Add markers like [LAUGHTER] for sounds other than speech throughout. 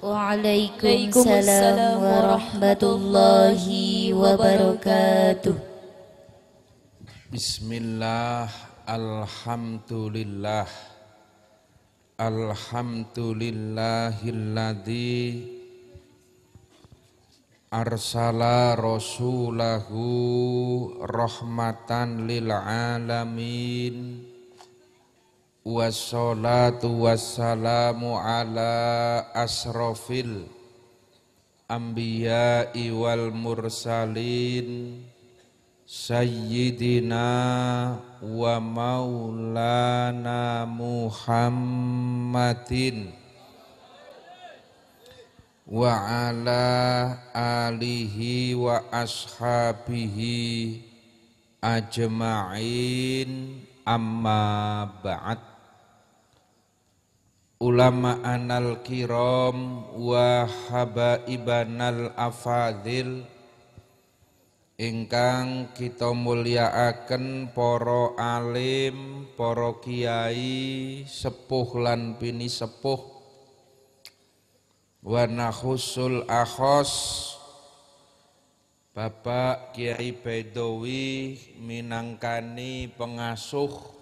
Waalaikumsalam warahmatullahi wabarakatuh. Bismillah, alhamdulillah. Alhamdulillahilladzi arsala rasulahu rahmatan lil alamin wassalatu wassalamu ala asrofil, anbiya'i wal mursalin sayyidina wa maulana muhammadin wa ala alihi wa ashabihi ajma'in amma ba'd ulama anal kiram wa habaibanal afadil ingkang kita mulyaaken para alim, para kiai, sepuh lan bini sepuh wa nahusul akhos Bapak Kiai Bedowi Minangkani pengasuh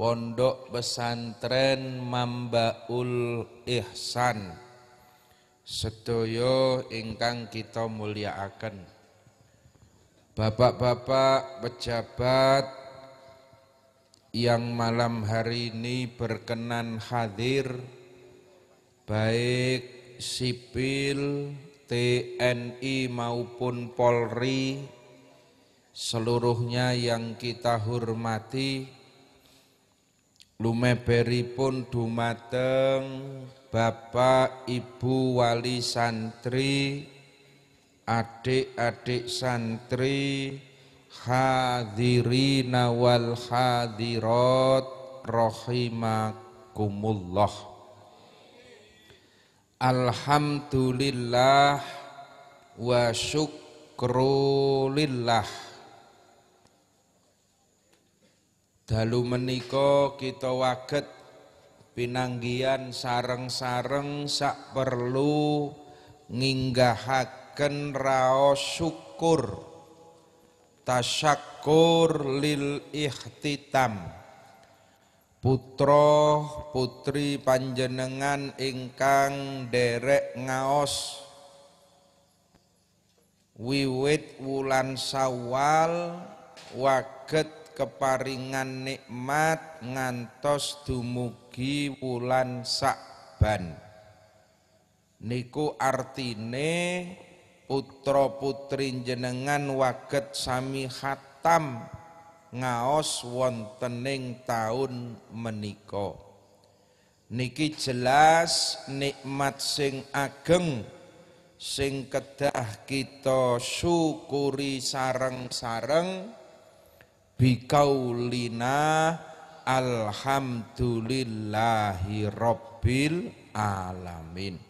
Pondok Pesantren Mambaul Ihsan Sedoyo ingkang kita Muliaakan, Bapak-bapak pejabat yang malam hari ini berkenan hadir baik sipil, TNI maupun Polri seluruhnya yang kita hormati pun dumateng Bapak Ibu wali santri adik-adik santri hadirina wal hadirat rahimakumullah Alhamdulillah wa syukrulillah Dalu menika kita waget pinanggian sareng-sareng sak perlu nginggahaken raos syukur tasyakur lil ikhtitam putra putri panjenengan ingkang derek ngaos wiwit wulan Sawal waget keparingan nikmat ngantos dumugi wulan sakban, niku artine putra putri jenengan waget sami khatam ngaos wontening taun menika niki jelas nikmat sing ageng sing kedah kita syukuri sareng-sareng bikaulina alhamdulillahi rabbil alamin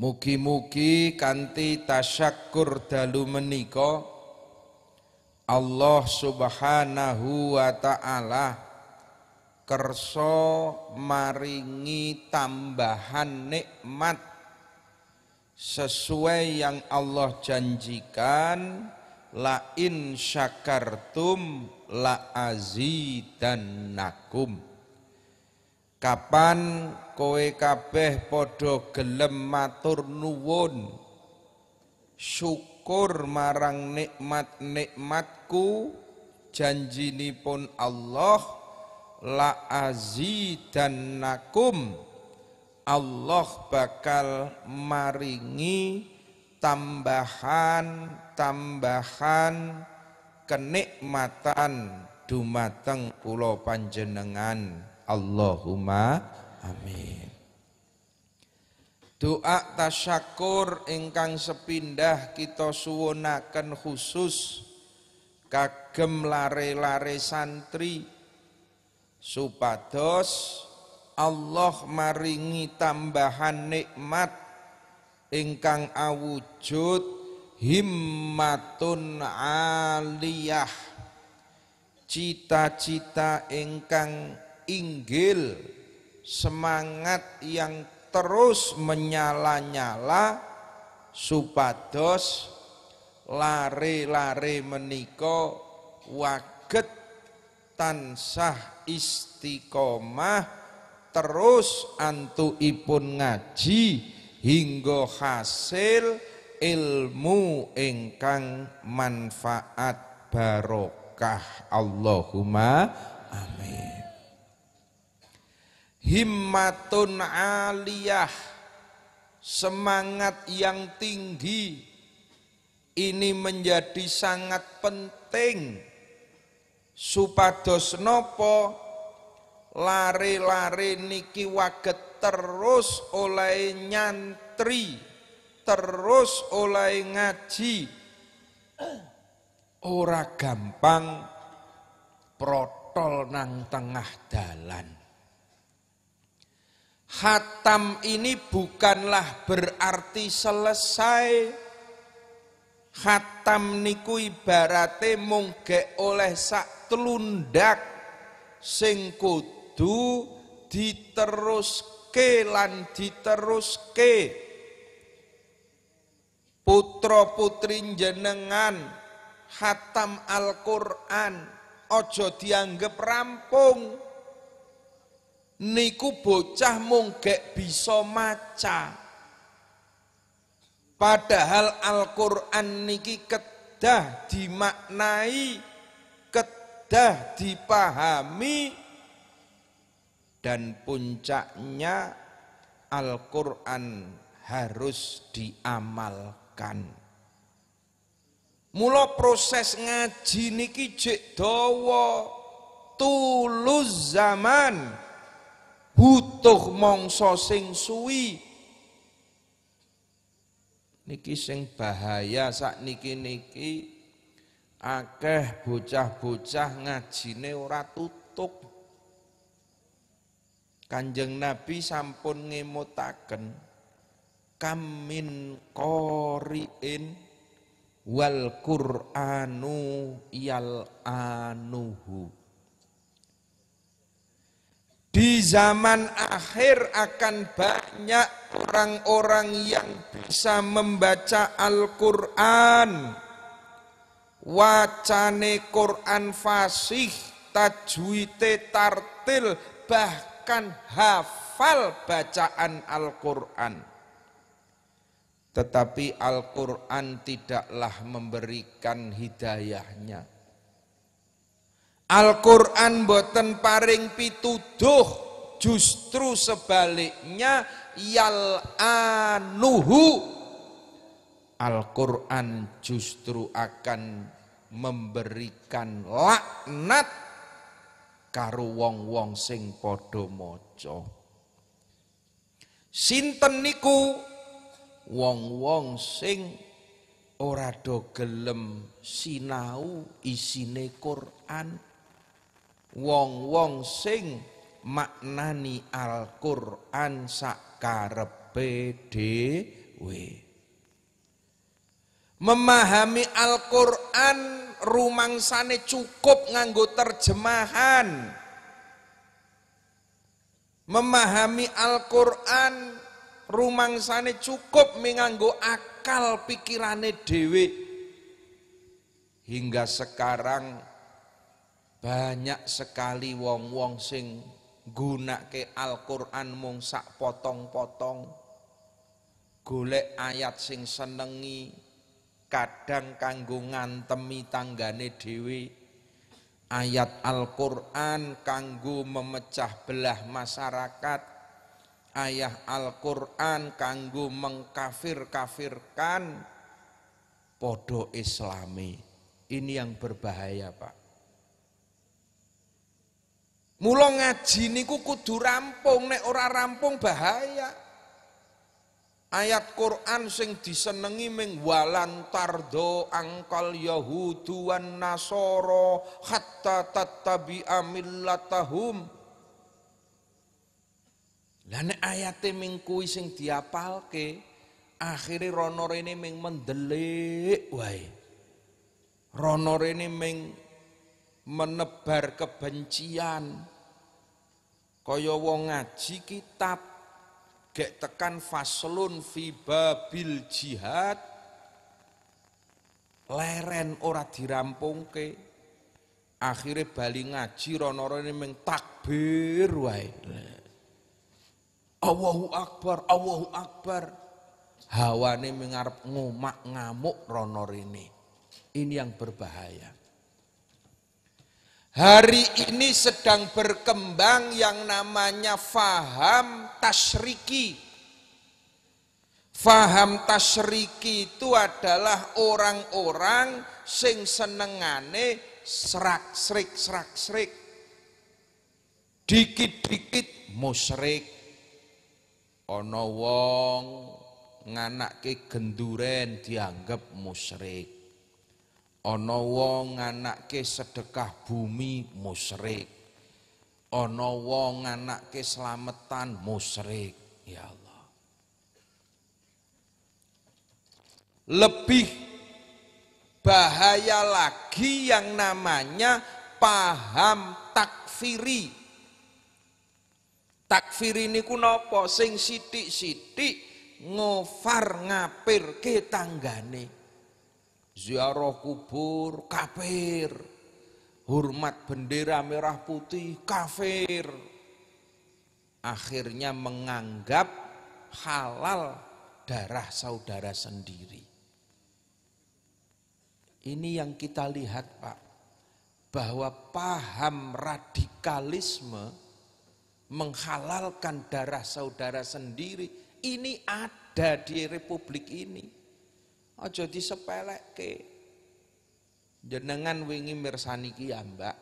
Mugi-mugi kanti tasyakur dalu meniko, Allah Subhanahu wa taala kersa maringi tambahan nikmat sesuai yang Allah janjikan la in syakartum la azidannakum kapan kowe kabeh padha gelem matur nuwun syukur marang nikmat-nikmatku janjinipun Allah la azidannakum Allah bakal maringi tambahan-tambahan kenikmatan dumateng kula panjenengan. Allahumma amin. Doa tasyakur ingkang sepindah kita suwunaken khusus kagem lare-lare santri supados Allah maringi tambahan nikmat ingkang awujud himmatun aliyah cita-cita ingkang inggil semangat yang terus menyala-nyala supados lare-lare menika waget tansah istiqomah terus antu antuipun ngaji hingga hasil ilmu ingkang manfaat barokah Allahumma amin himmatun aliyah semangat yang tinggi ini menjadi sangat penting supados nopo lari-lari niki waget terus oleh nyantri, terus oleh ngaji. Ora gampang protol nang tengah dalan. Hatam ini bukanlah berarti selesai. Hatam niku ibarate mung oleh sak telundak sing kudu diteruskan ke lan ke putra putri jenengan hatam Al-Qur'an ojo dianggap rampung niku bocah mung bisa maca padahal Al-Qur'an niki kedah dimaknai kedah dipahami dan puncaknya Al-Quran harus diamalkan. Mula proses ngaji niki jek dawa tulus zaman butuh mongso sing suwi. Niki sing bahaya sak niki niki akeh bocah-bocah ngajine ora tutup. Kanjeng Nabi sampun ngemutaken kamin koriin wal Qur'anu yal anuhu. Di zaman akhir akan banyak orang-orang yang bisa membaca Al-Qur'an. Wacane Qur'an fasih, tajwite tartil, bahkan akan hafal bacaan Al-Quran. Tetapi Al-Quran tidaklah memberikan hidayahnya. Al-Quran boten paring pituduh, justru sebaliknya yal anuhu. Al-Quran justru akan memberikan laknat karo wong-wong sing padha maca. Sinten niku wong-wong sing ora do gelem sinau isine Quran. Wong-wong sing maknani Al-Qur'an sakarepe dhewe. Memahami Al-Qur'an sana cukup nganggo terjemahan memahami Al-Qur'an sana cukup menganggo akal pikirannya dewi hingga sekarang banyak sekali wong-wong sing gunake Al-Qur'an mung potong-potong golek ayat sing senengi kadang kanggo ngantemi tanggane dhewe ayat Al-Qur'an kanggo memecah belah masyarakat ayat Al-Qur'an kanggo mengkafir-kafirkan podo islami ini yang berbahaya Pak Mulo ngaji niku kudu rampung nek ora rampung bahaya Ayat Quran sing disenengi ming walan tardo angkal yahudu wan nasara hatta tattabi'a millatahum. Lah ayat ayate ming kuwi sing diapalke, akhire rono rene ming mendelik wae. Rono rene ming menebar kebencian. Kaya wong ngaji kitab gek tekan faslun fi babil jihad leren ora dirampungke akhirnya bali ngaji rono ini ming takbir wae Allahu akbar Allahu akbar hawane mengarep ngomak ngamuk rono ini, ini yang berbahaya Hari ini sedang berkembang yang namanya faham tasriki. Faham tasriki itu adalah orang-orang sing senengane serak serik serak serik. Dikit-dikit musyrik. Ono wong ke genduren dianggap musyrik. Ana wong nganakke sedekah bumi musyrik. Ana wong nganakke slametan musyrik. Ya Allah. Lebih bahaya lagi yang namanya paham takfiri. Takfiri niku napa sing sithik-sithik ngofar ngapir ke tanggane ziarah kubur kafir hormat bendera merah putih kafir akhirnya menganggap halal darah saudara sendiri ini yang kita lihat Pak bahwa paham radikalisme menghalalkan darah saudara sendiri ini ada di republik ini Aja disepelekke. Jenengan wingi mirsani ki ya, Mbak.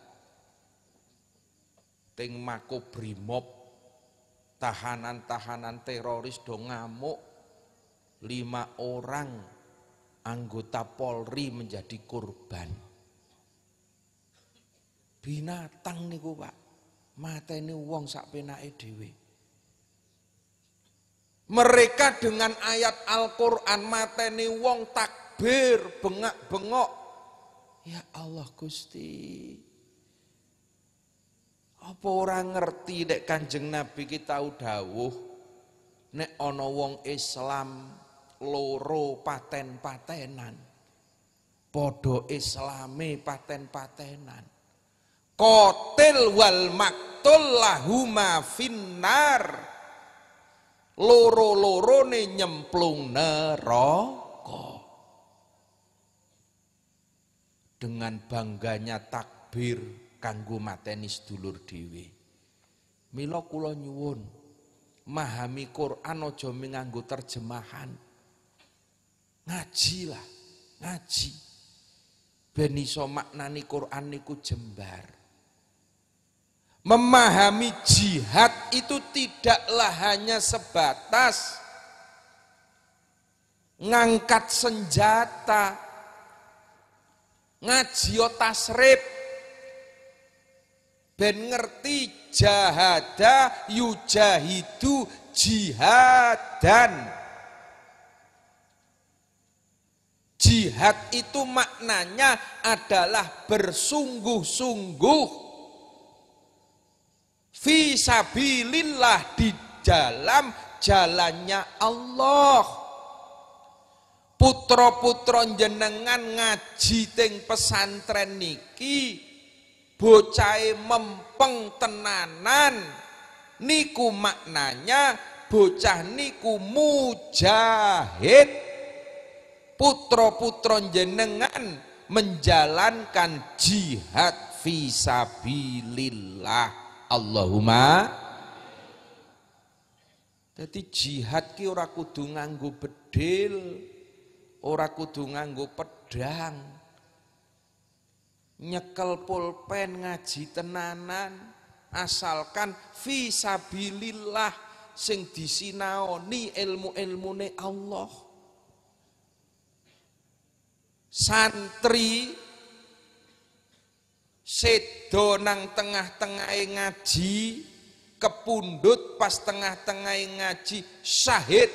Ting Makobrimob tahanan-tahanan teroris do ngamuk lima orang anggota Polri menjadi korban. Binatang niku, Pak. Mateni wong sak penake dhewe. Mereka dengan ayat Al-Quran mateni wong takbir bengak-bengok. Ya Allah Gusti. Apa orang ngerti dek kanjeng Nabi kita dawuh. Nek ono wong Islam loro paten-patenan. Podo islami paten-patenan. Kotil wal maktul lahuma finnar loro-lorone nyemplung neraka. Dengan bangganya takbir kanggo mateni sedulur dhewe. Mila kula nyuwun, mahami Quran aja nganggo terjemahan. Ngajilah, ngaji. Ben iso maknani Quran niku jembar memahami jihad itu tidaklah hanya sebatas ngangkat senjata ngaji tasrib ben ngerti jahada yujahidu dan jihad itu maknanya adalah bersungguh-sungguh Fisabilillah di dalam jalannya Allah. Putra-putra jenengan ngaji teng pesantren niki bocah mempeng tenanan niku maknanya bocah niku mujahid putra-putra jenengan menjalankan jihad fisabilillah Allahumma Jadi jihad ki ora kudu nganggo bedil, ora kudu nganggo pedang. Nyekel pulpen ngaji tenanan asalkan visabilillah sing disinaoni ilmu-ilmune Allah. Santri sedo nang tengah-tengah ngaji kepundut pas tengah-tengah ngaji syahid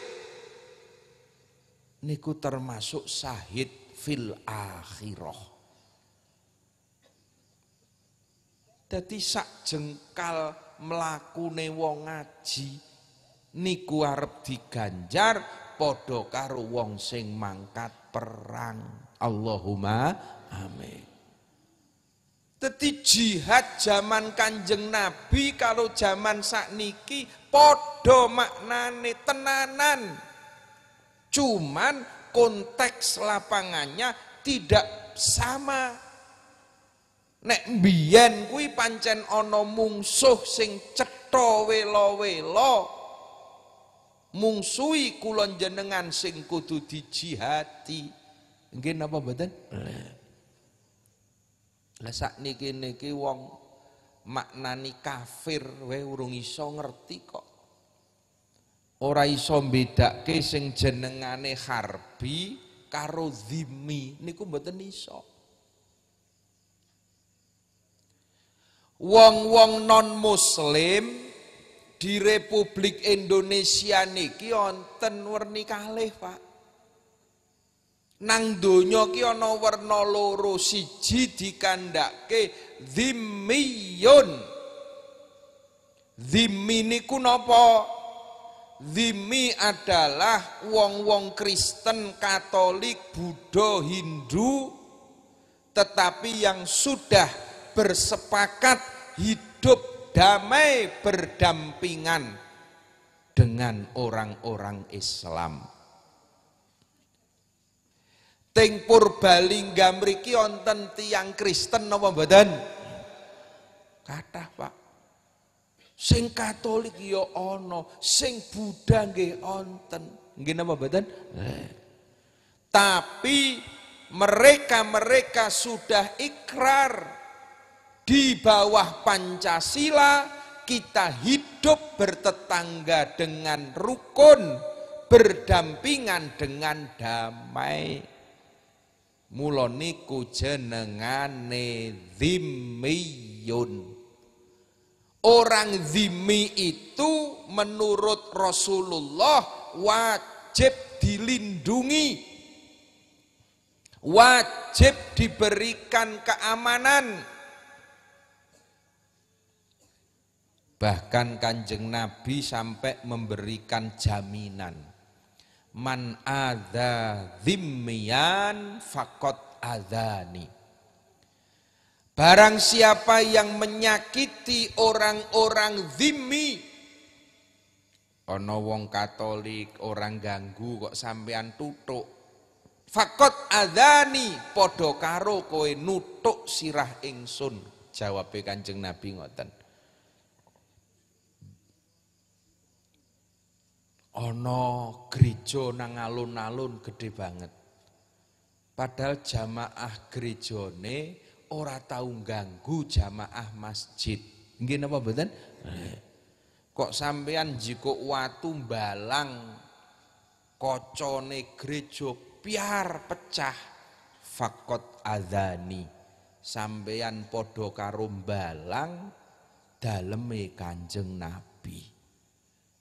niku termasuk syahid fil akhirah Jadi sak jengkal mlakune wong ngaji niku arep diganjar padha karo wong sing mangkat perang Allahumma amin Teti jihad zaman kanjeng Nabi kalau zaman sakniki podo maknane tenanan. Cuman konteks lapangannya tidak sama. Nek mbiyen kuwi pancen ana mungsuh sing cetha welo-welo. Mungsui kulon jenengan sing kudu dijihati. Nggih apa badan lah sakniki niki wong maknani kafir wae urung iso ngerti kok. Ora iso mbedake sing jenengane harbi karo zimi niku mboten iso. Wong-wong non muslim di Republik Indonesia niki wonten werni kalih, Pak. Nang donya ki ana werna loro siji dikandhake dhimmiyun. Dhimmi niku napa? Dhimmi adalah wong-wong Kristen, Katolik, Buddha, Hindu tetapi yang sudah bersepakat hidup damai berdampingan dengan orang-orang Islam. Ting Purbalingga mriki wonten tiyang Kristen napa badan kata Pak. Sing Katolik ya ono, sing Buddha nggih wonten. Nggih napa mboten? Eh. Tapi mereka-mereka sudah ikrar di bawah Pancasila kita hidup bertetangga dengan rukun, berdampingan dengan damai mulo niku jenengane zimmiyun. Orang zimmi itu menurut Rasulullah wajib dilindungi. Wajib diberikan keamanan. Bahkan Kanjeng Nabi sampai memberikan jaminan. Man adha dhimmiyan fakot adhani. Barang siapa yang menyakiti orang-orang zimmi Ono wong katolik, orang ganggu kok sampean tutuk. Fakot adhani podokaro karo kowe nutuk sirah ingsun. Jawab kanjeng Nabi ngoten. Ono gerejo nang alun-alun gede banget. Padahal jamaah gerejone ora tahu ganggu jamaah masjid. Nggih napa mboten? Kok sampean jiko watu balang kocone gerejo piar pecah fakot adani sampean podo balang daleme Kanjeng Nabi.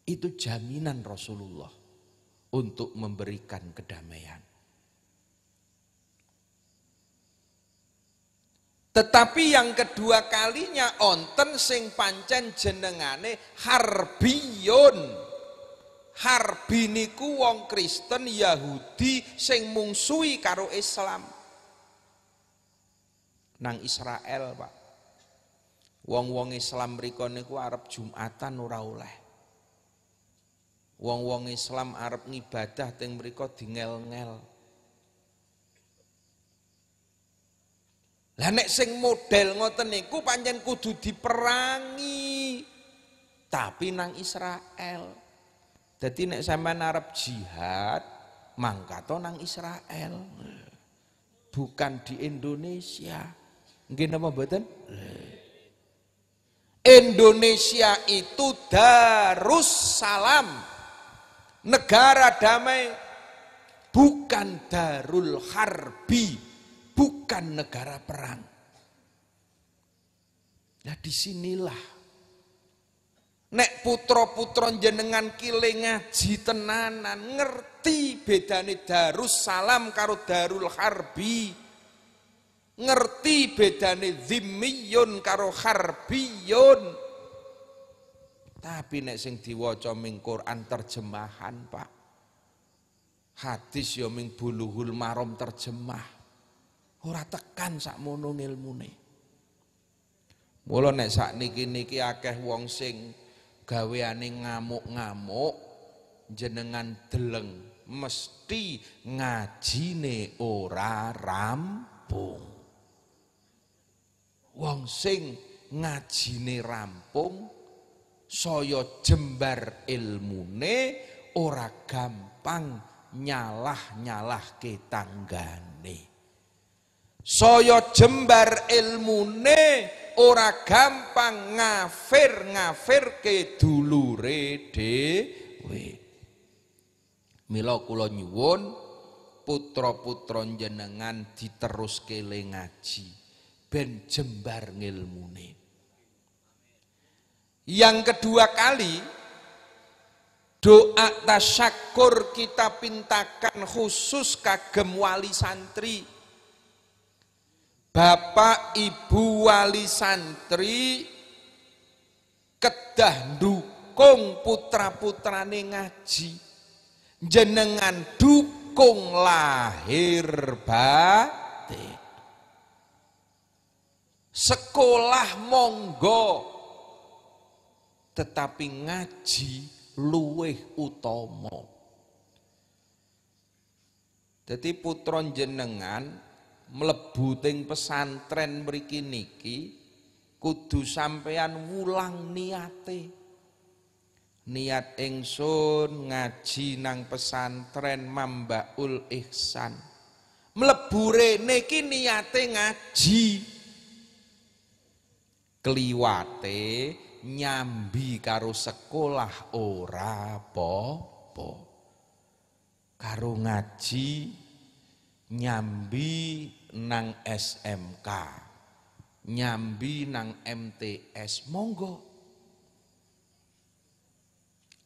Itu jaminan Rasulullah untuk memberikan kedamaian. Tetapi yang kedua kalinya onten sing pancen jenengane harbiyun. Harbiniku wong Kristen Yahudi sing mungsuhi karo Islam. Nang Israel, Pak. Wong-wong Islam mriku niku arep Jumatan ora oleh. Wong-wong Islam nih ngibadah teng mereka dingel-ngel. Lah nek sing model ngoten niku pancen kudu diperangi. Tapi nang Israel. Jadi nek sampean arep jihad, mangkato nang Israel. Bukan di Indonesia. Nggih napa mboten? Indonesia itu Darussalam. salam negara damai bukan darul harbi, bukan negara perang. Nah disinilah Nek putra-putra jenengan kile ngaji tenanan ngerti bedane darus salam karo darul harbi ngerti bedane zimmiyun karo harbiyun tapi nek sing diwaca ming Quran terjemahan, Pak. Hadis ya ming bulughul marom terjemah. Ora tekan sak sakmono ngilmune. Mula nek sakniki niki akeh wong sing gaweane ngamuk-ngamuk jenengan deleng mesti ngajine ora rampung. Wong sing ngajine rampung saya jembar ilmune ora gampang nyalah-nyalah ke tanggane. Saya jembar ilmune ora gampang ngafir-ngafir ke dulure dhewe. Mila kula nyuwun putra-putra jenengan diteruske le ngaji ben jembar ngilmune. Yang kedua kali doa tasyakur kita pintakan khusus kagem wali santri. Bapak Ibu wali santri kedah dukung putra putra ngaji. Jenengan dukung lahir batin. Sekolah monggo tetapi ngaji luweh utomo. Jadi putron jenengan mlebu pesantren mriki niki kudu sampean wulang niate. Niat ingsun ngaji nang pesantren Mambaul Ihsan. Melebure niki iki niate ngaji. keliwate nyambi karo sekolah ora popo, Karo ngaji nyambi nang SMK, nyambi nang MTS monggo.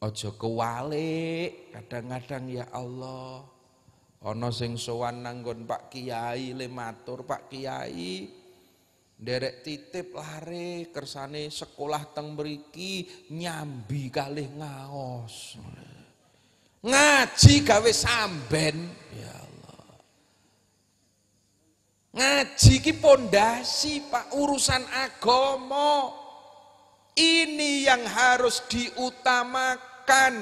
Ojo kewalik, kadang-kadang ya Allah. Ana sing sowan nang Pak Kiai lematur Pak Kiai Derek titip lari kersane sekolah teng beriki nyambi kali ngaos. Ngaji gawe samben ya Allah. Ngaji ki pondasi Pak urusan agomo Ini yang harus diutamakan.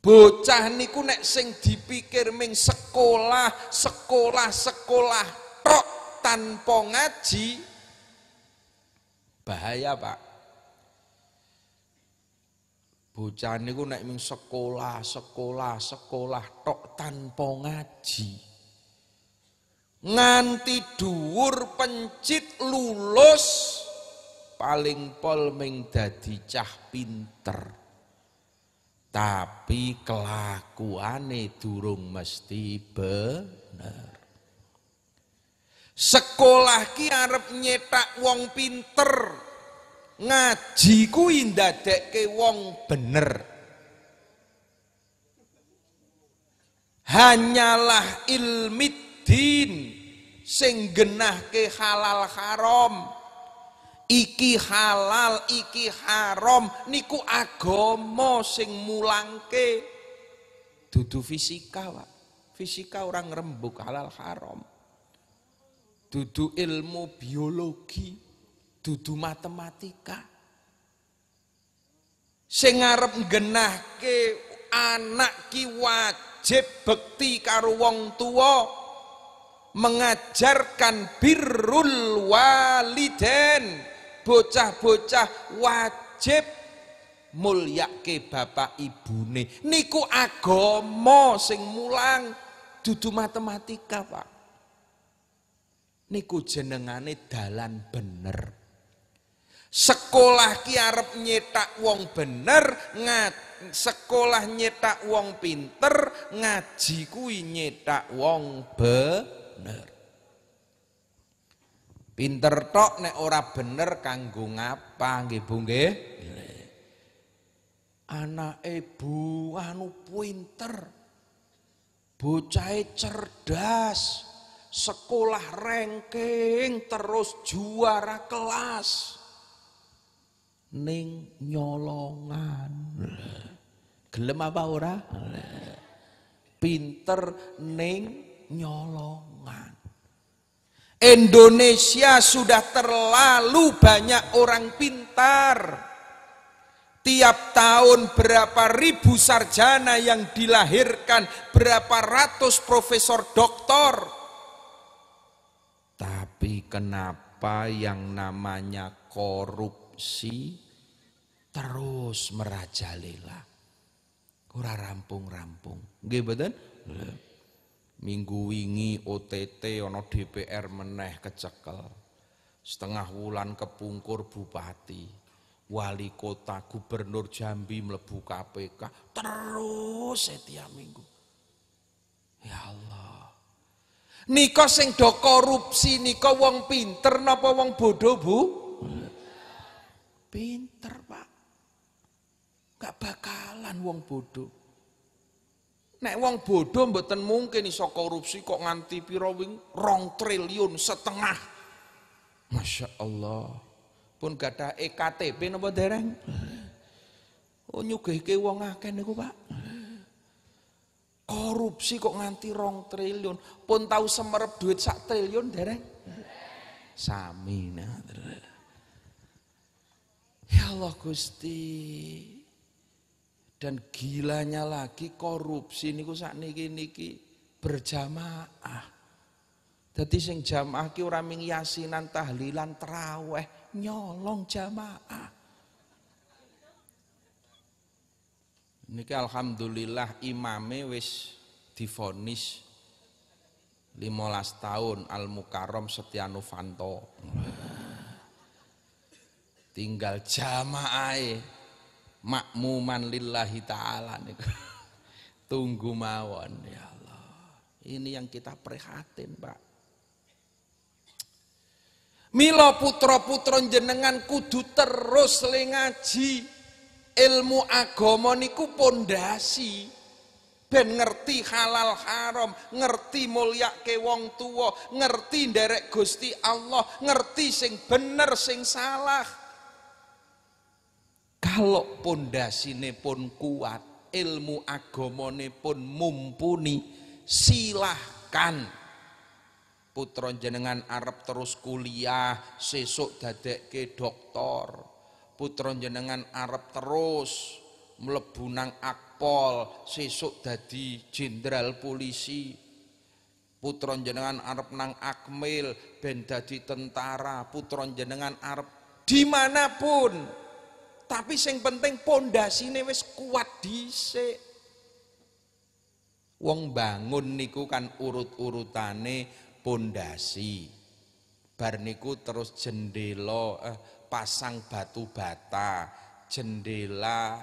Bocah niku nek sing dipikir ming sekolah, sekolah, sekolah tok tanpa ngaji bahaya, Pak. Bocah niku nek ming sekolah, sekolah, sekolah tok tanpa ngaji. Nganti dhuwur pencit lulus paling pol ming dadi cah pinter tapi kelakuane durung mesti bener. Sekolah ki arep nyetak wong pinter. Ngaji kuwi ndadekke wong bener. Hanyalah ilmiddin sing genahke halal haram iki halal iki haram niku agomo sing mulangke dudu fisika wak fisika orang rembuk halal haram dudu ilmu biologi dudu matematika sing ngarep genahke anak ki wajib bekti karo wong tua mengajarkan birrul waliden bocah-bocah wajib ke bapak ibune niku agomo sing mulang dudu matematika Pak niku jenengane dalan bener sekolah ki arep nyetak wong bener ngat sekolah nyetak wong pinter ngaji kuwi nyetak wong bener Pinter tok nek ora bener kanggo ngapa nggih Bu nggih? Anake Bu anu pinter. Bocahe cerdas. Sekolah ranking terus juara kelas. Ning nyolongan. Gelem apa ora? Pinter ning nyolongan. Indonesia sudah terlalu banyak orang pintar. Tiap tahun berapa ribu sarjana yang dilahirkan, berapa ratus profesor doktor. Tapi kenapa yang namanya korupsi terus merajalela? Kurang rampung-rampung. Gimana? mboten? Minggu wingi OTT Ono DPR meneh kecekel. Setengah wulan kepungkur bupati, wali kota, gubernur Jambi melebu KPK terus setiap minggu. Ya Allah. niko sing do korupsi niko wong pinter napa wong bodoh, Bu? Pinter, Pak. Gak bakalan wong bodoh. Nek wong bodoh mboten mungkin iso korupsi kok nganti piro wing rong triliun setengah. Masya Allah. Pun ada EKTP napa dereng? Oh nyugihke wong akeh niku, Pak. Korupsi kok nganti rong triliun, pun tahu semerep duit sak triliun dereng? Sami nah. Ya Allah Gusti. Dan gilanya lagi korupsi niku sak niki niki berjamaah. jadi sing jamaah ki ora ming yasinan tahlilan traweh nyolong jamaah. Niki alhamdulillah imame wis difonis 15 tahun Al Mukarom setiano Novanto. Tinggal jamaah e makmuman lillahi taala niku. [LAUGHS] Tunggu mawon ya Allah. Ini yang kita prihatin, Pak. Milo putra-putra jenengan kudu terus le Ilmu agama niku pondasi. Ben ngerti halal haram, ngerti mulia ke wong tua, ngerti derek Gusti Allah, ngerti sing bener sing salah. Kalau pondasine pun kuat, ilmu agamane pun mumpuni, silahkan putra jenengan Arab terus kuliah, sesuk dadek ke doktor. Putra jenengan Arab terus melebunang akpol, sesuk dadi jenderal polisi. Putra jenengan Arab nang akmil ben dadi tentara, putra jenengan Arab dimanapun tapi sing penting pondasine wis kuat di dhisik. Wong bangun niku kan urut-urutane pondasi. Bar niku terus jendela eh, pasang batu bata, jendela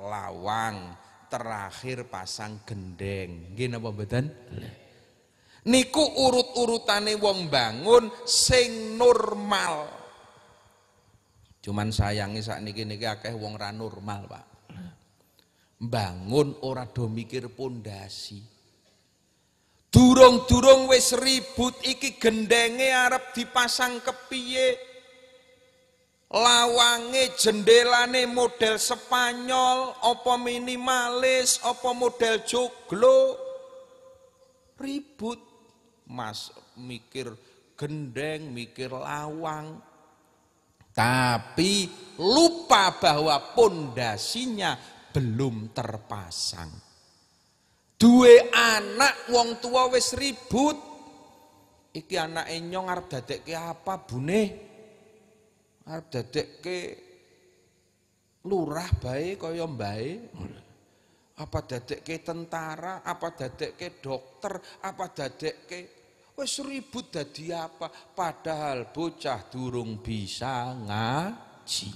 lawang, terakhir pasang gendeng. Nggih napa mboten? Niku urut-urutane wong bangun sing normal. Cuman sayangi saat niki niki akeh wong ra normal, Pak. Bangun ora do mikir pondasi. Durung-durung wes ribut iki gendenge Arab dipasang kepiye? Lawange jendelane model Spanyol, opo minimalis, opo model joglo? Ribut. Mas mikir gendeng, mikir lawang. Tapi lupa bahwa pondasinya belum terpasang. Dua anak wong tua wis ribut. Iki enyong nyong arep dadekke apa, Bune? Arep dadekke lurah bae kaya mbae. Apa dadekke tentara, apa dadekke dokter, apa dadekke Wes ribut dadi apa? Padahal bocah durung bisa ngaji.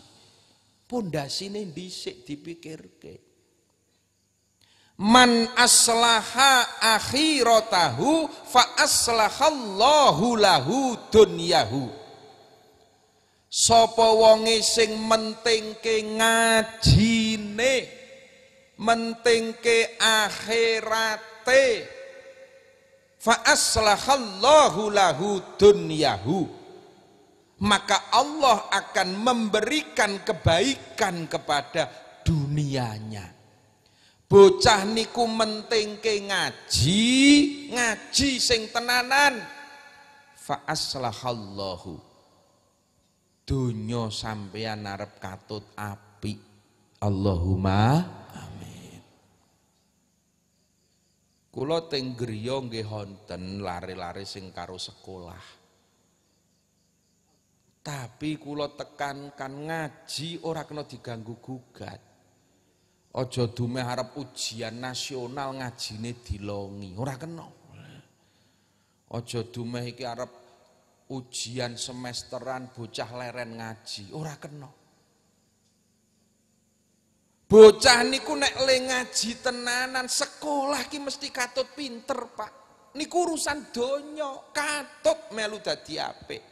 Pondasine dhisik dipikirke. Man aslaha akhiratahu fa aslahallahu lahu dunyahu. Sapa wonge sing mentingke ngajine, mentingke akhirate, fa aslahallahu lahu dunyahu maka Allah akan memberikan kebaikan kepada dunianya bocah niku mentingke ngaji ngaji sing tenanan fa aslahallahu dunyo sampeyan arep katut api Allahumma Kulo teng griya nggih honten lari-lari sing karo sekolah. Tapi tekan kan ngaji ora kena diganggu gugat. Ojo dume harap ujian nasional ngajine dilongi, ora kena. Ojo dume iki arep ujian semesteran bocah leren ngaji, ora kena. Bocah niku nek le ngaji tenanan sekolah ki mesti katut pinter, Pak. Niku urusan donya, katut melu dadi apik.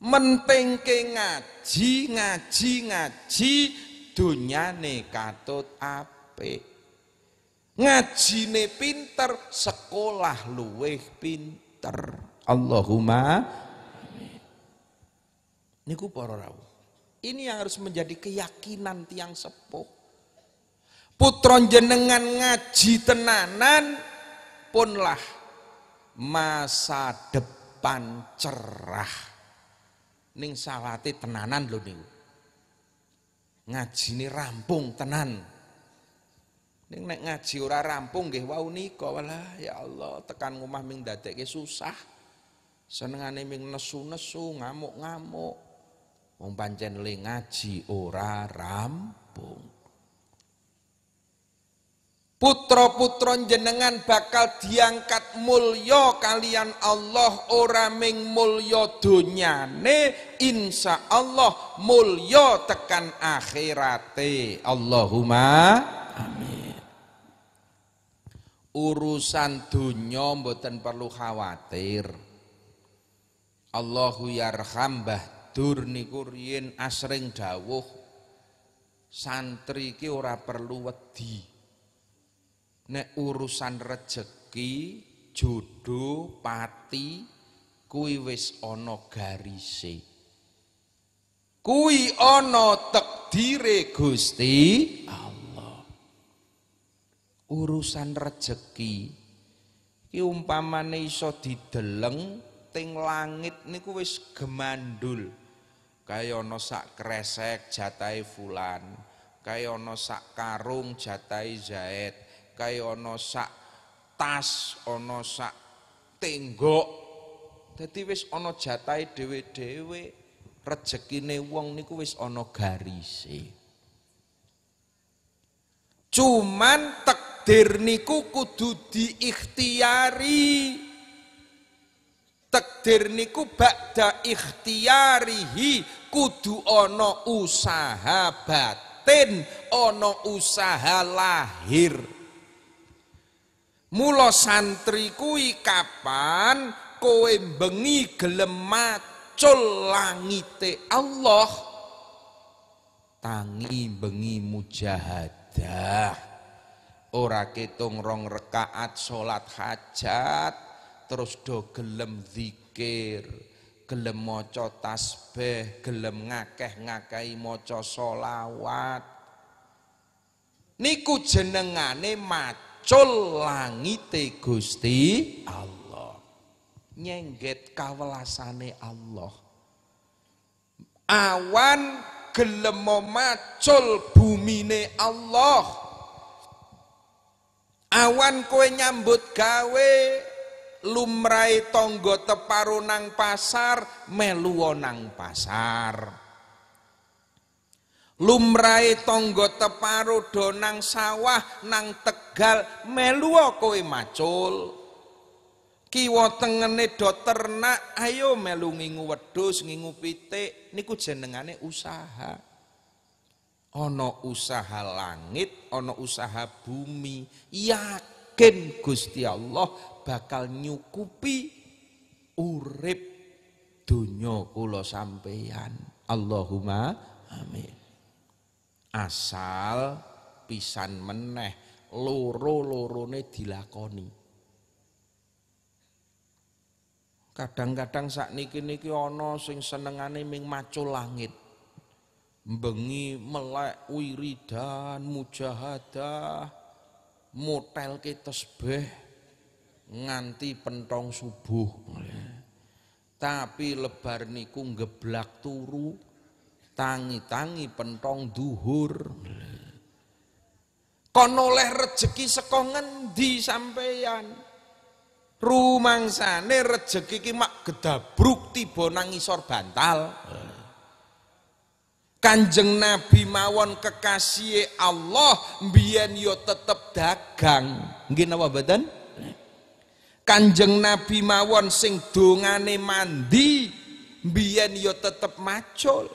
Mentingke ngaji, ngaji, ngaji donyane katut apik. Ngajine pinter, sekolah luweh pinter. Allahumma amin. Niku para rawuh. Ini yang harus menjadi keyakinan tiang sepuh. Putron jenengan ngaji tenanan punlah masa depan cerah. Ning salati tenanan lho niku. Ngaji ini rampung tenan. Ning nek ngaji ora rampung nggih wau nika walah ya Allah tekan ngomah ming dadekke susah. Senengane ming nesu-nesu, ngamuk-ngamuk. Wong pancen le ngaji ora rampung. Putra-putra jenengan bakal diangkat mulya kalian Allah ora ming mulya donyane insya Allah mulya tekan akhirate. Allahumma amin. Urusan dunia mboten perlu khawatir. Allahu yarham Mbah Badur niku riyin asring dawuh santri iki ora perlu wedi. Nek urusan rejeki, jodoh, pati kuwi wis ana garise. Kuwi ana takdire Gusti Allah. Urusan rejeki iki umpamane iso dideleng teng langit niku wis gemandul kaya ana sak kresek jatahe fulan kaya ana sak karung jatahe zaid kaya ana sak tas ana sak tenggok dadi wis ana jatahe dhewe-dhewe rejekine wong niku wis ana garise cuman takdir niku kudu diikhtiari Takdir niku ba'da ikhtiarihi kudu ono usaha batin, ono usaha lahir. Mula santri kui kapan kowe bengi gelem macul langite Allah tangi bengi mujahadah ora ketong rong rekaat salat hajat terus do gelem zikir, gelem maca tasbih, gelem ngakeh ngakai maca solawat. Niku jenengane macul langite Gusti Allah. Nyengget kawelasane Allah. Awan gelem macul bumine Allah. Awan kowe nyambut gawe lumrai tonggo teparo nang pasar melu nang pasar lumrai tonggo teparo do nang sawah nang tegal meluo kowe macul kiwa tengene do ternak ayo melu ngingu wedhus ngingu pitik niku jenengane usaha Ono usaha langit ono usaha bumi yakin Gusti Allah bakal nyukupi urip dunya kula sampeyan. Allahumma amin. Asal pisan meneh loro-lorone dilakoni. Kadang-kadang sakniki niki ana sing senengane ming macul langit. Bengi melek wiridan mujahadah motel ke tesbeh nganti pentong subuh. Tapi lebar niku ngeblak turu tangi-tangi pentong duhur. Konoleh rezeki rejeki di sampaian sampeyan? sana rejeki ki mak gedabruk tiba nangisor bantal. Kanjeng Nabi mawon kekasih Allah mbiyen yo ya tetep dagang. Nggih napa badan? Kanjeng Nabi mawon sing dongane mandi biyen yo ya tetep macul.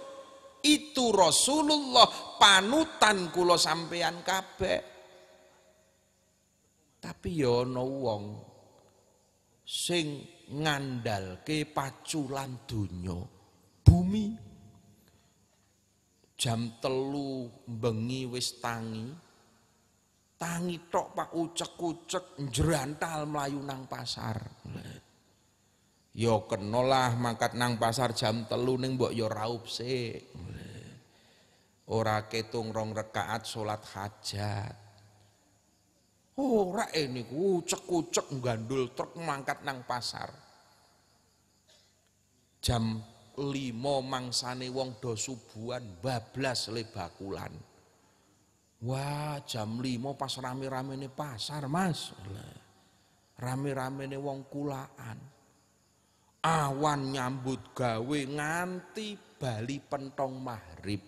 Itu Rasulullah panutan kula sampean kabeh. Tapi yo ya ana wong sing ngandalke paculan donya bumi jam telu bengi wis tangi tangi tok pak ucek-ucek jerantal melayu nang pasar yo ya kenolah mangkat nang pasar jam telu ning mbok yo ya raup se ora ketung rong rekaat sholat hajat ora ini ucek-ucek gandul truk mangkat nang pasar jam limo mangsane wong do subuhan bablas lebakulan. bakulan Wah jam lima pas rame-rame ini pasar mas. Rame-rame ini wong kulaan. Awan nyambut gawe nganti bali pentong mahrib.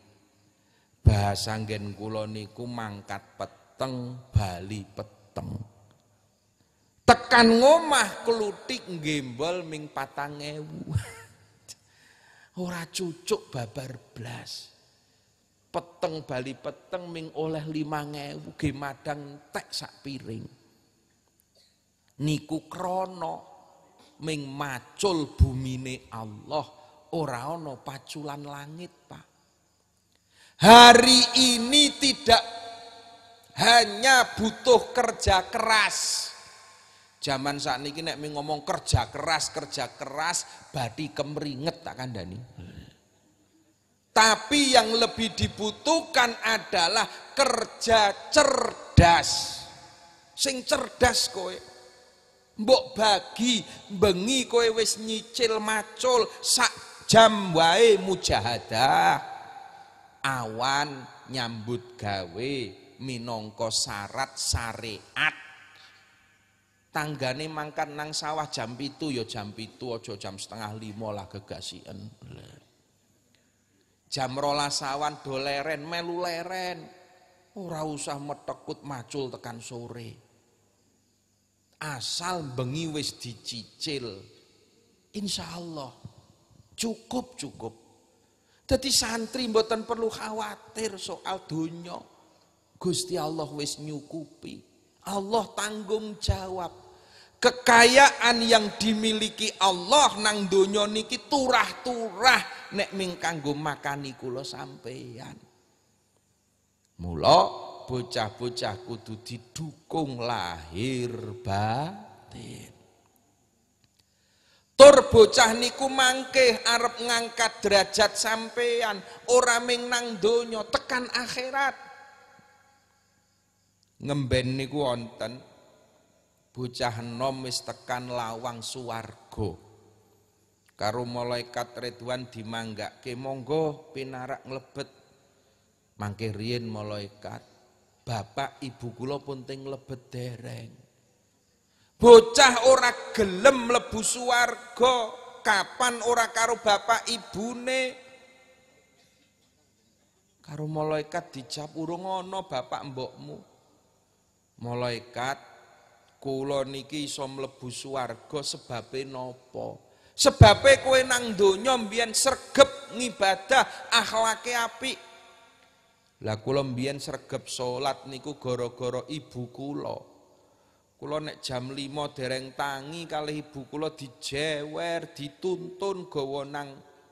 Bahasa gen kula niku mangkat peteng bali peteng. Tekan ngomah kelutik gembol ming patang ewu. [LAUGHS] Ora cucuk babar blas peteng bali peteng ming oleh lima ngewu gemadang tek sak piring niku krono ming macul bumine Allah ora ono paculan langit Pak hari ini tidak hanya butuh kerja keras Zaman saat ini nek ngomong kerja keras, kerja keras, badi kemeringet tak kandani. Tapi yang lebih dibutuhkan adalah kerja cerdas. Sing cerdas kowe. Mbok bagi bengi kowe wis nyicil macul sak jam wae mujahadah. Awan nyambut gawe minangka syarat syariat. Tanggane mangkat nang sawah jam itu yo ya jam itu aja jam setengah lima lah kegasian. Jam rolasawan do leren melu leren. Ora usah metekut macul tekan sore. Asal bengi wis dicicil. Insya Allah cukup-cukup. Jadi santri mboten perlu khawatir soal dunia. Gusti Allah wis nyukupi. Allah tanggung jawab kekayaan yang dimiliki Allah nang donya niki turah-turah nek ming kanggo makani kula sampeyan. Mula bocah-bocah kudu didukung lahir batin. Tur bocah niku mangke arep ngangkat derajat sampean, ora ming nang donya tekan akhirat. Ngemben niku wonten Bocah enom wis tekan lawang suwarga. Karo malaikat Ridwan dimanggake monggo pinarak nglebet. Mangke riyen malaikat, bapak ibu kula pun teng dereng. Bocah ora gelem mlebu suwarga, kapan ora karo bapak ibune. Karo malaikat dicap urung ana bapak mbokmu. Malaikat kula niki iso mlebu swarga sebabe napa? Sebabe kowe nang donya mbiyen sregep ngibadah akhlake apik. Lah kula mbiyen sregep salat niku gara-gara ibu kula. Kula nek jam 5 dereng tangi kali ibu kula dijewer, dituntun gawa nang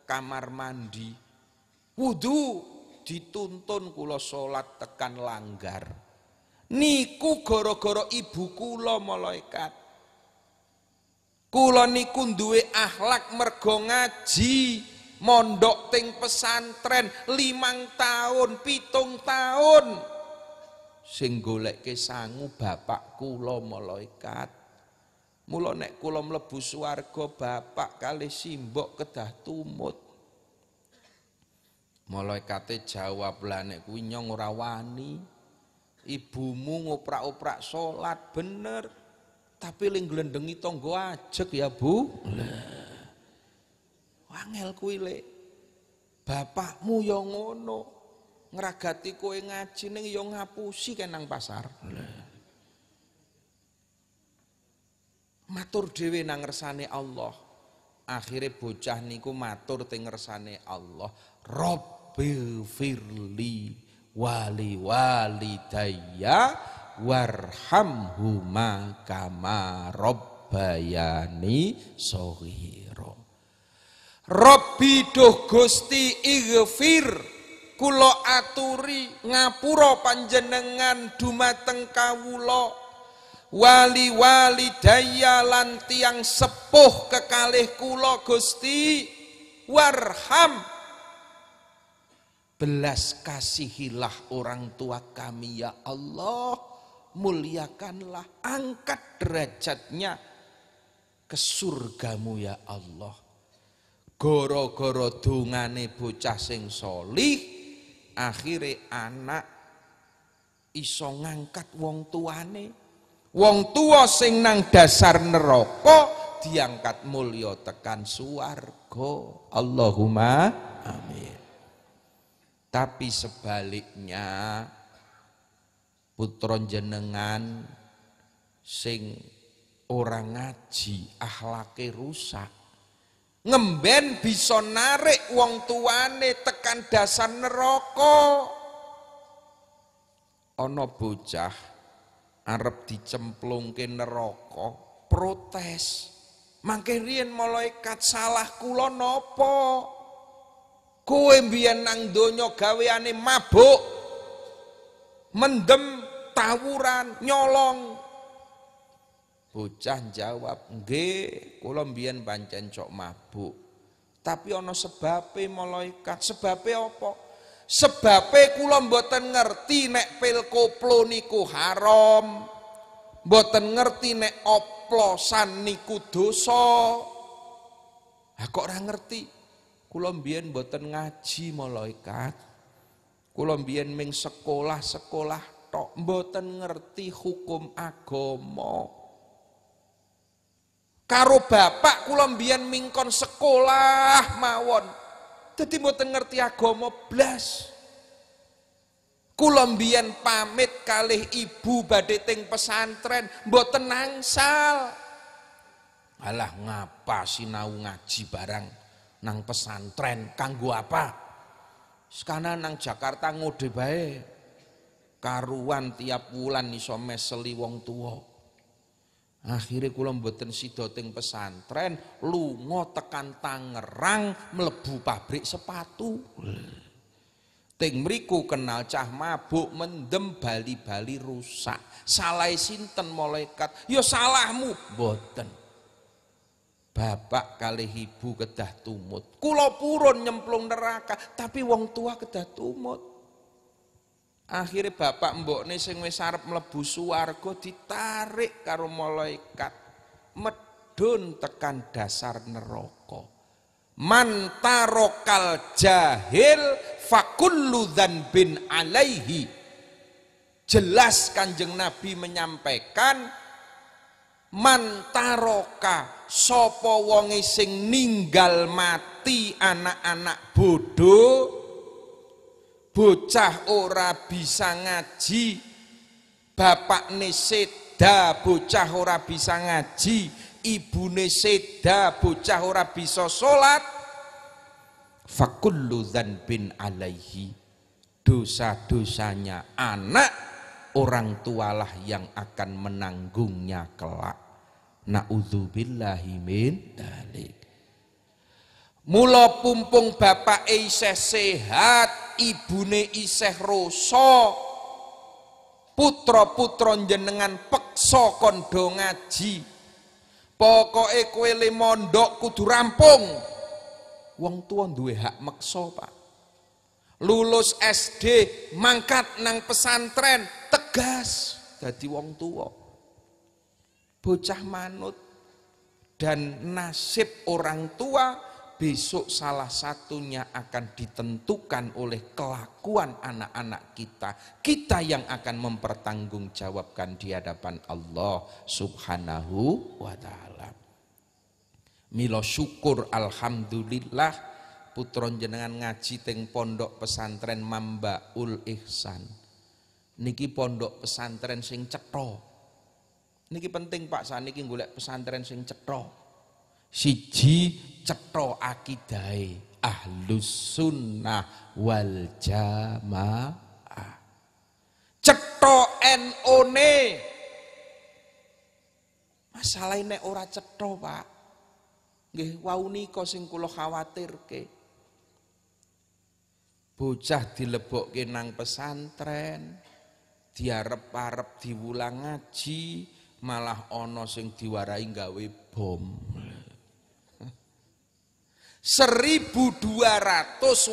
kamar mandi. Wudu dituntun kula salat tekan langgar niku goro-goro ibu kula malaikat kula niku duwe akhlak mergo ngaji mondok ting pesantren limang tahun pitung tahun sing golekke sangu bapak kula malaikat mulo nek kula mlebu swarga bapak kali simbok kedah tumut malaikate jawab lah nek kuwi nyong ora wani ibumu ngoprak-oprak sholat bener tapi ling glendengi tonggo ajek ya Bu Wangel kuile bapakmu yang ngono ngeragati kowe ngaji yang ya ngapusi kenang pasar matur dewe nang ngersane Allah akhirnya bocah niku matur teng resane Allah Rabbil firli wali walidayya warhamhuma kama rabbayani Sohiro Robbi Doh Gusti ighfir Kulo aturi Ngapuro panjenengan dumateng Kawulo wali Wali lan Lantiang sepuh kekalih Kulo Gusti warham Belas kasihilah orang tua kami ya Allah. Muliakanlah, angkat derajatnya ke surgamu ya Allah. Goro-goro dungane bocah sing solih, akhirnya anak iso ngangkat wong tuane. Wong tua sing nang dasar neroko diangkat mulio tekan suargo Allahumma amin. Tapi sebaliknya putron jenengan sing orang ngaji akhlake rusak ngemben bisa narik wong tuane tekan dasar neraka ana bocah arep dicemplungke neraka protes mangke riyen malaikat salah kula napa Kowe mbiyen nang donya gaweane mabuk, mendem, tawuran, nyolong. Bocah jawab, "Nggih, kula mbiyen pancen cok mabuk. Tapi ana sebabe malaikat. Sebabe apa? Sebabe kula mboten ngerti nek pil koplo niku haram. Mboten ngerti nek oplosan niku dosa." Ha kok ora ngerti? Kulombian boten ngaji malaikat. Kulombian ming sekolah-sekolah tok boten ngerti hukum agomo. Karo bapak kulombian mingkon sekolah mawon. Dadi boten ngerti agomo blas. Kulombian pamit kalih ibu badeting pesantren boten nangsal. Alah ngapa sinau ngaji barang? nang pesantren kanggo apa? Sekarang nang Jakarta ngode bae. Karuan tiap wulan iso meseli wong tuwa. akhirnya kula mboten sida teng pesantren, lunga tekan Tangerang mlebu pabrik sepatu. Teng mriku kenal cah mabuk mendem bali-bali rusak. Salah sinten malaikat? Ya salahmu, mboten. Bapak kali ibu kedah tumut. Kulo purun nyemplung neraka, tapi wong tua kedah tumut. Akhirnya bapak ini sing wis arep mlebu ditarik karo malaikat. Medun tekan dasar neraka. Mantarokal jahil fakullu bin alaihi. Jelas Kanjeng Nabi menyampaikan mantaroka Sopo wonge sing ninggal mati anak-anak bodoh, bocah ora bisa ngaji bapak seda bocah ora bisa ngaji ibu seda bocah ora bisa sholat fakullu bin alaihi dosa-dosanya anak orang tualah yang akan menanggungnya kelak Na'udzubillahi min dalik. Mula pumpung bapak isih sehat, ibune isih rasa, putra-putra jenengan peksa kondo ngaji. Pokoke kowe le mondok kudu rampung. Wong tuwa duwe hak meksa, Pak. Lulus SD, mangkat nang pesantren, tegas dadi wong tuwa bocah manut dan nasib orang tua besok salah satunya akan ditentukan oleh kelakuan anak-anak kita. Kita yang akan mempertanggungjawabkan di hadapan Allah Subhanahu wa taala. Milo syukur alhamdulillah putra jenengan ngaji teng pondok pesantren Mamba Ul Ihsan. Niki pondok pesantren sing cetok Niki penting Pak saniki golek pesantren sing cetha. Siji cetha akidai ahlus sunnah wal jamaah. Cetha NU ne. Masalah ini ora cetha, Pak. Nggih wau nika sing kula khawatirke. Bocah dilebokke nang pesantren, diarep-arep diwulang ngaji, malah ono sing diwarai gawe bom. 1200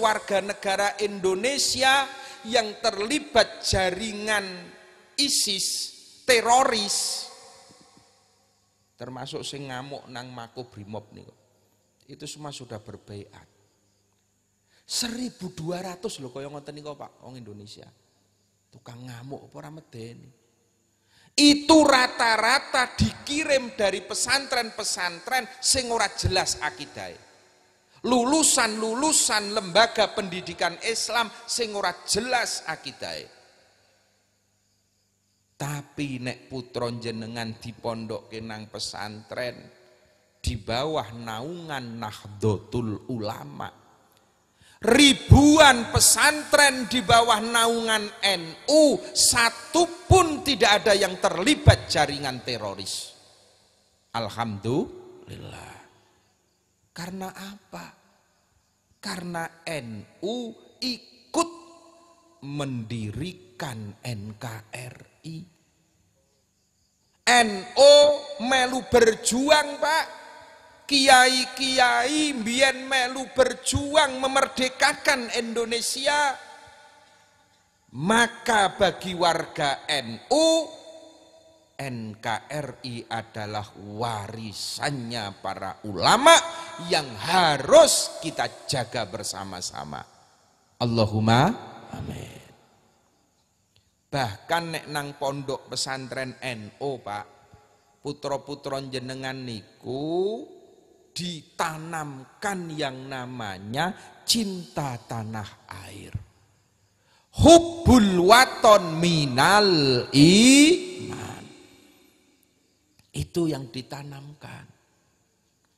warga negara Indonesia yang terlibat jaringan ISIS teroris termasuk sing ngamuk nang Mako Brimob nih itu semua sudah berbaikat 1200 loh kaya ngoten niku Pak wong Indonesia tukang ngamuk apa ora medeni itu rata-rata dikirim dari pesantren-pesantren sing ora jelas akidah, Lulusan-lulusan lembaga pendidikan Islam sing ora jelas akidah, Tapi nek putra jenengan di pondok kenang pesantren di bawah naungan Nahdlatul Ulama ribuan pesantren di bawah naungan NU satu pun tidak ada yang terlibat jaringan teroris Alhamdulillah karena apa? karena NU ikut mendirikan NKRI NU melu berjuang pak kiai-kiai mbien melu berjuang memerdekakan Indonesia maka bagi warga NU NKRI adalah warisannya para ulama yang harus kita jaga bersama-sama Allahumma amin bahkan nek nang pondok pesantren NU Pak putra-putra jenengan niku ditanamkan yang namanya cinta tanah air. Hubbul waton minal iman. Itu yang ditanamkan.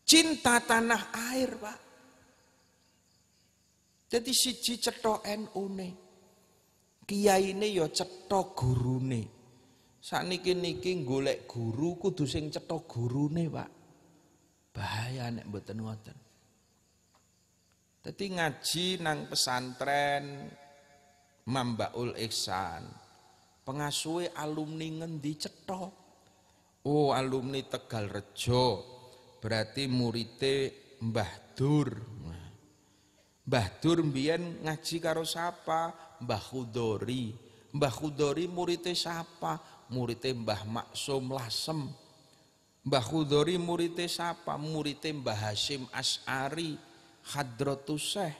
Cinta tanah air, Pak. Jadi siji cetok NU ne. Kiai ne ya cetok gurune. Saniki niki golek guru kudu sing cetok gurune, Pak. Bahaya nek mboten wonten. Dadi ngaji nang pesantren Mambaul Ihsan. Pengasuhe alumni ngendi cetha? Oh, alumni Tegal Rejo. Berarti murite Mbah Dur. Nah, Mbah Dur mbiyen ngaji karo sapa? Mbah Khudori. Mbah Khudori murite sapa? Murite Mbah Maksum Lasem. Mbah Khudori murite sapa? Murite Mbah As'ari Hadratus Syekh.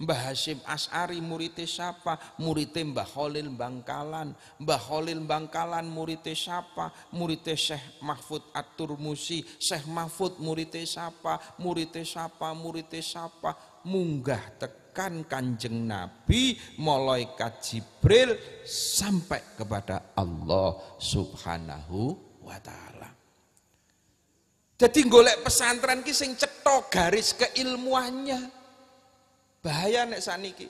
Mbah Hasim As'ari murite sapa? Murite Mbah Khalil Bangkalan. Mbah Khalil Bangkalan murite sapa? Murite Syekh Mahfud At-Turmusi. Syekh Mahfud murite sapa? Murite sapa? Murite sapa? Munggah tekan Kanjeng Nabi malaikat Jibril sampai kepada Allah Subhanahu wa taala. Jadi golek pesantren ki sing cetok garis keilmuannya. Bahaya nek saniki.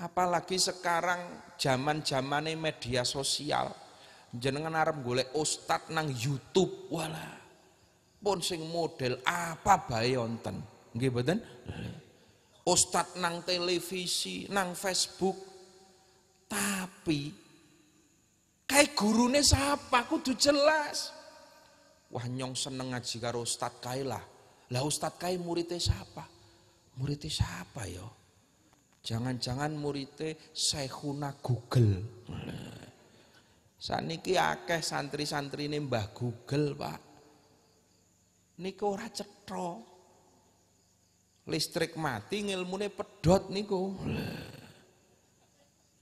Apalagi sekarang zaman zamannya media sosial. Jenengan arep golek ustad nang YouTube wala. Pun sing model apa bae wonten. Nggih mboten? Ustad nang televisi, nang Facebook. Tapi kayak gurunya siapa kudu jelas wah nyong seneng ngaji karo Ustaz Kai lah lah Ustaz Kai muridnya siapa muridnya siapa yo jangan-jangan muridnya Syekhuna Google saniki akeh santri-santri ini mbah Google pak Niko ora cetro. listrik mati ngilmune pedot niku.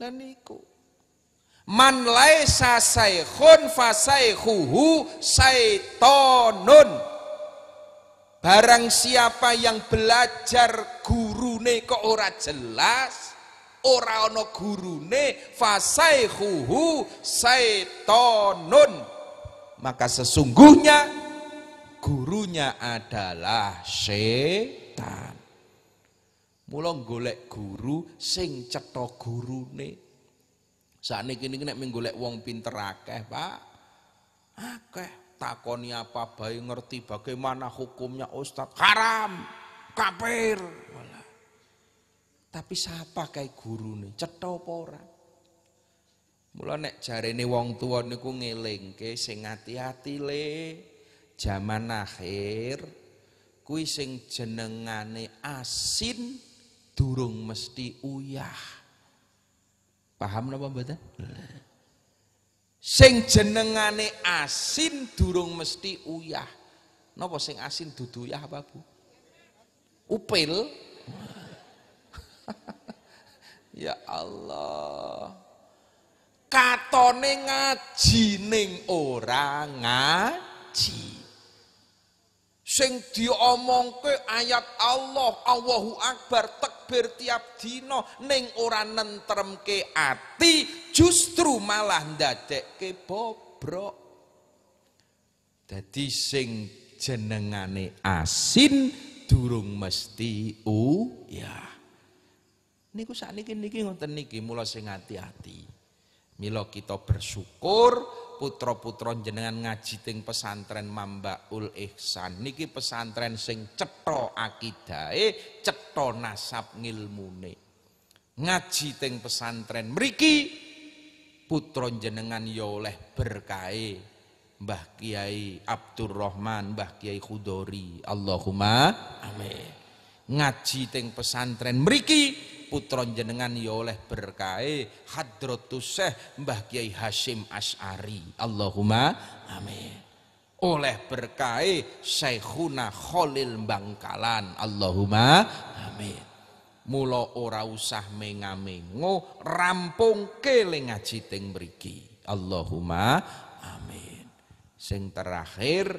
Lah niku Man laisa saykhun saykhuhu saytonun. Barang siapa yang belajar gurune kok ora jelas, ora ana gurune saykhuhu saytonun. maka sesungguhnya gurunya adalah setan mula golek guru sing cetha gurune ini kini kena menggolek wong pinter akeh, Pak. Akeh takoni apa bayi ngerti bagaimana hukumnya ustad Haram, kafir. Tapi siapa kayak guru nih? cetau pora Mula nek nih wong tua niku ke sing hati hati le zaman akhir kuising sing jenengane asin durung mesti uyah. Paham napa mboten? Sing jenengane asin durung mesti uyah. Napa sing asin dudu uyah apa, Bu? Upil. [LAUGHS] ya Allah. Katone ngaji ning ora ngaji. Sing diomongke ayat Allah, Allahu Akbar, takbir tiap dina ning ora nentremke ati, justru malah ndadekke bobrok. Jadi sing jenengane asin durung mesti u ya. Niku sakniki niki ngoten niki mula sing ati-ati. Milo kita bersyukur putra-putra jenengan ngaji teng pesantren mamba ul Ihsan. Niki pesantren sing cetha eh cetha nasab ngilmune. Ngaji teng pesantren mriki putra jenengan ya oleh berkahe Mbah Kiai Abdurrahman, Mbah Kiai Khudori. Allahumma amin. Ngaji teng pesantren mriki putra jenengan ya oleh berkahe hadratus syekh Mbah Kiai Hasyim Asy'ari. Allahumma amin. Oleh berkahe Syekhuna Khalil Bangkalan. Allahumma amin. Mula ora usah mengamengo rampung keling ngaji teng mriki. Allahumma amin. Sing terakhir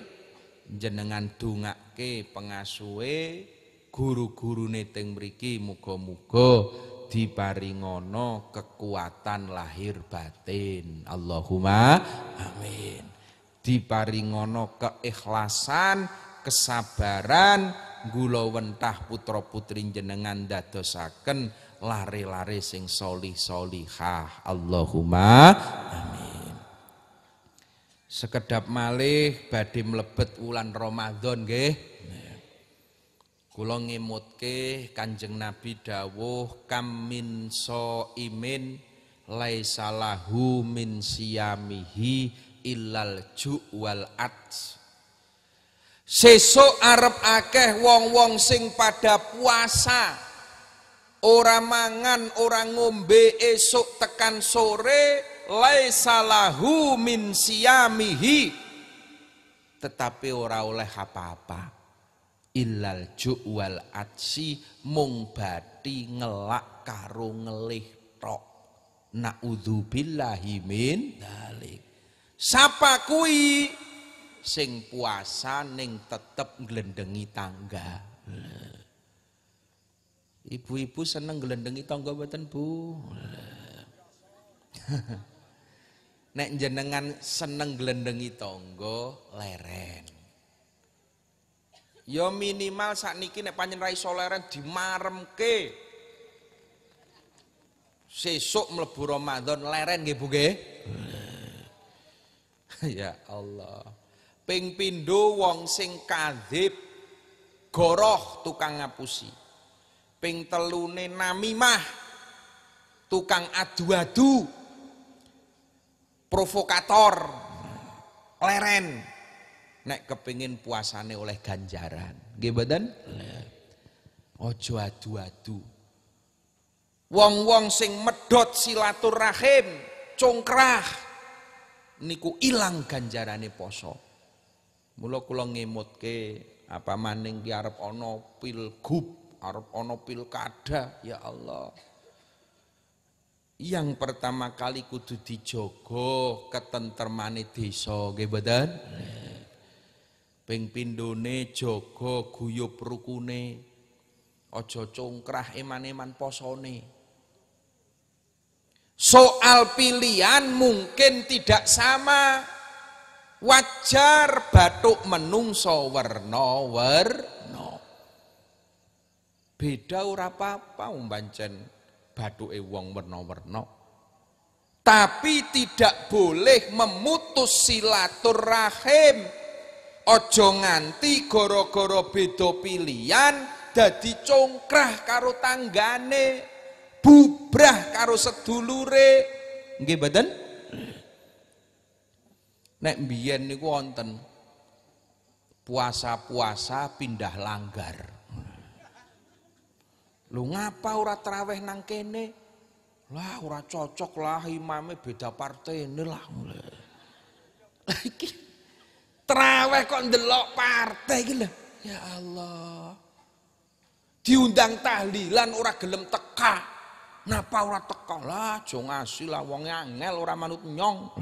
jenengan dungake pengasuhe guru-gurune teng mriki muga-muga diparingana kekuatan lahir batin. Allahumma amin. Diparingana keikhlasan, kesabaran, gula wentah putra-putri jenengan dadosaken lare-lare sing solih-solihah. Allahumma amin. Sekedap malih badhe mlebet wulan Ramadan nggih. Kula ngimutke Kanjeng Nabi dawuh kam min so imin laisalahu min siyamihi illal ju' wal ats. Sesuk arep akeh wong-wong sing pada puasa. Ora mangan, ora ngombe esuk tekan sore laisa min siyamihi. Tetapi ora oleh apa-apa ilal ju'wal atsi mung bati ngelak karo ngelih tok naudzubillahi min dalik sapa kui sing puasa ning tetep nglendengi tangga ibu-ibu seneng nglendengi tangga mboten Bu [LAUGHS] nek jenengan seneng gelendengi tangga leren Ya minimal saat nek panjen ra soleran leren dimaremke. Sesuk mlebu Ramadan leren nggih Bu [LAUGHS] ya Allah. Ping pindho wong sing kadzib goroh tukang ngapusi. Ping telune namimah tukang adu-adu provokator leren nek kepingin puasane oleh ganjaran nggih mboten ojo adu-adu wong-wong sing medhot silaturahim congkrah niku ilang ganjarane poso mula kula ngemutke apa maning ki arep ana pilgub arep ana pilkada ya Allah yang pertama kali kudu dijogo ketentermane desa nggih mboten Ping pindone jogo guyub rukune. ojo congkrah eman-eman posone. Soal pilihan mungkin tidak sama. Wajar batuk menungso werna werno Beda ora apa-apa umbancen bathuke wong werno werno tapi tidak boleh memutus silaturahim Ojo nganti goro-goro beda pilihan dadi congkrah karo tanggane, bubrah karo sedulure. Nggih mboten? Nek mbiyen niku wonten puasa-puasa pindah langgar. Lu ngapa ora traweh nang kene? Lah ora cocok lah imame beda partai lah. Teraweh kok ndelok partai gitu Ya Allah. Diundang tahlilan ora gelem teka. Napa ora teka lah, aja ngasi lah wong angel ora manut nyong.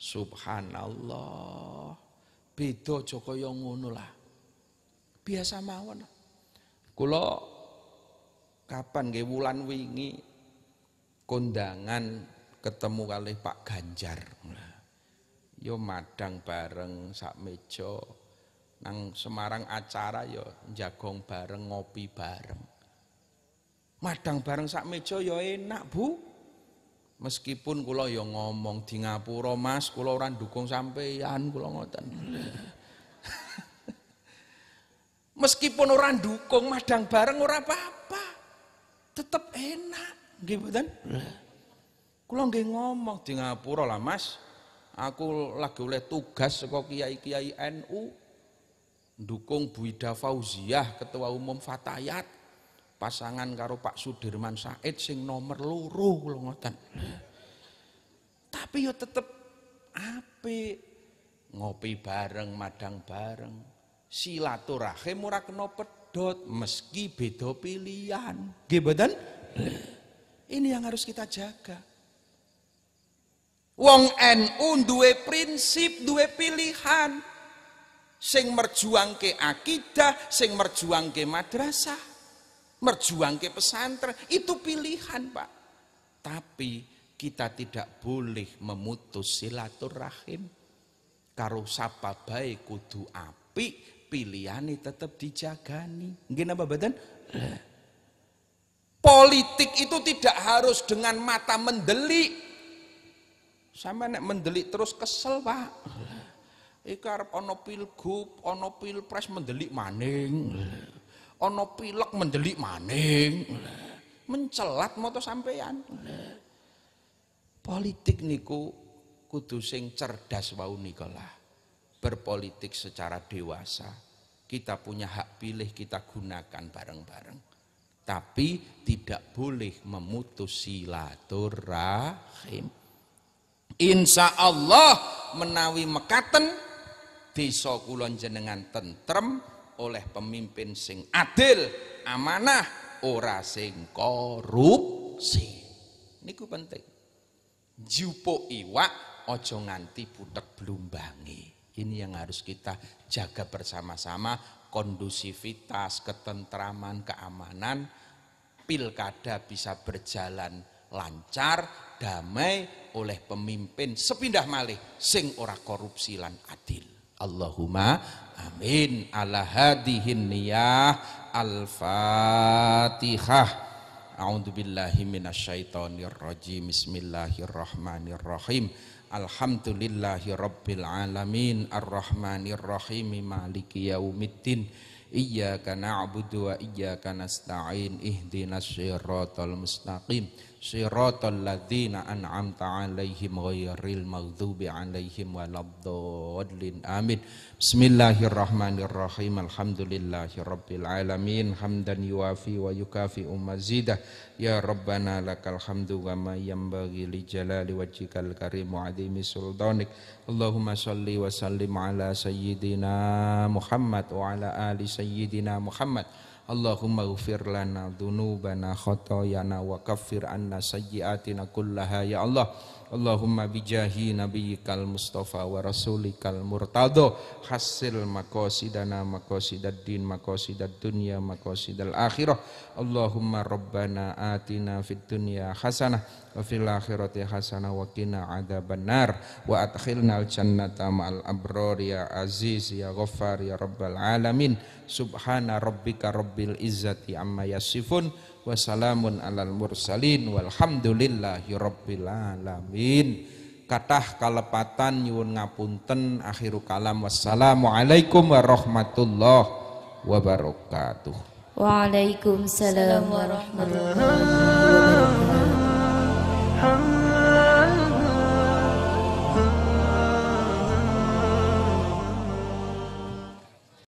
Subhanallah. Beda aja kaya ngono lah. Biasa mawon. Kula kapan nggih wulan wingi kondangan ketemu kali Pak Ganjar yo madang bareng sak meja nang Semarang acara yo jagong bareng ngopi bareng madang bareng sak meja yo enak Bu meskipun kula yo ngomong di Ngapura Mas kula ora ndukung sampeyan kula ngoten [LAUGHS] meskipun ora dukung madang bareng ora apa-apa tetep enak nggih mboten kula nggih ngomong di Ngapura lah Mas Aku lagi oleh tugas kok kiai-kiai NU dukung Buida Fauziah ketua umum Fatayat pasangan karo Pak Sudirman Said sing nomor loro kula ngoten. Tapi yo tetep api ngopi bareng, madang bareng, silaturahim ora kena pedot meski beda pilihan. Nggih Ini yang harus kita jaga. Wong NU duwe prinsip, duwe pilihan. Sing merjuang ke akidah, sing merjuang ke madrasah, merjuang ke pesantren, itu pilihan, Pak. Tapi kita tidak boleh memutus silaturahim. Karo sapa baik kudu api, ini e tetap dijagani. Nggih apa badan? Politik itu tidak harus dengan mata mendelik, Sampai nek mendelik terus kesel, Pak. Iku arep ana pilgub, ono pilpres mendelik maning. ono pilek mendelik maning. Mencelat moto sampean. Politik niku kudu sing cerdas wau nikolah. Berpolitik secara dewasa. Kita punya hak pilih kita gunakan bareng-bareng tapi tidak boleh memutus silaturahim. Insya Allah menawi mekaten desa kula jenengan tentrem oleh pemimpin sing adil, amanah, ora sing korupsi. Niku penting. Jupo iwak ojo nganti putek blumbangi. Ini yang harus kita jaga bersama-sama kondusivitas, ketentraman, keamanan, pilkada bisa berjalan lancar, damai, oleh pemimpin sepindah malih sing ora korupsi lan adil. Allahumma amin ala hadihin niyah al-fatihah. A'udzu billahi minasyaitonir rajim. Bismillahirrahmanirrahim. Alhamdulillahi rabbil alamin arrahmanir rahim maliki yaumiddin. Iyyaka na'budu wa iyyaka nasta'in. Ihdinas siratal mustaqim. Siratal ladzina an'amta 'alaihim ghairil maghdubi 'alaihim waladdallin. Amin. Bismillahirrahmanirrahim. Alhamdulillahi Rabbil alamin. Hamdan yuwafi wa yukafi umazidah. Ya Rabbana lakal hamdu wa ma yanbaghi li jalali wajhikal karim wa 'azimi sultanik. Allahumma Shalli wa sallim ala sayyidina Muhammad wa ala ali sayyidina Muhammad. Allahumma ufir lana dunubana khotoyana wa kafir anna sayyiatina kullaha ya Allah Allahumma bijahi nabiyikal mustafa wa rasulikal murtado hasil makosidana makosidad din makosidad dunia makosidal akhirah Allahumma rabbana atina fid dunya hasanah wa fil akhirati hasanah wa qina adzabannar wa adkhilnal jannata ma'al abrar ya aziz ya ghaffar ya rabbal alamin subhana rabbika rabbil izzati amma yasifun Wassalamun alal mursalin walhamdulillahi rabbil alamin. Katah kalepatan nyuwun ngapunten akhiru kalam wassalamualaikum warahmatullahi wabarakatuh. Waalaikumsalam warahmatullahi wabarakatuh.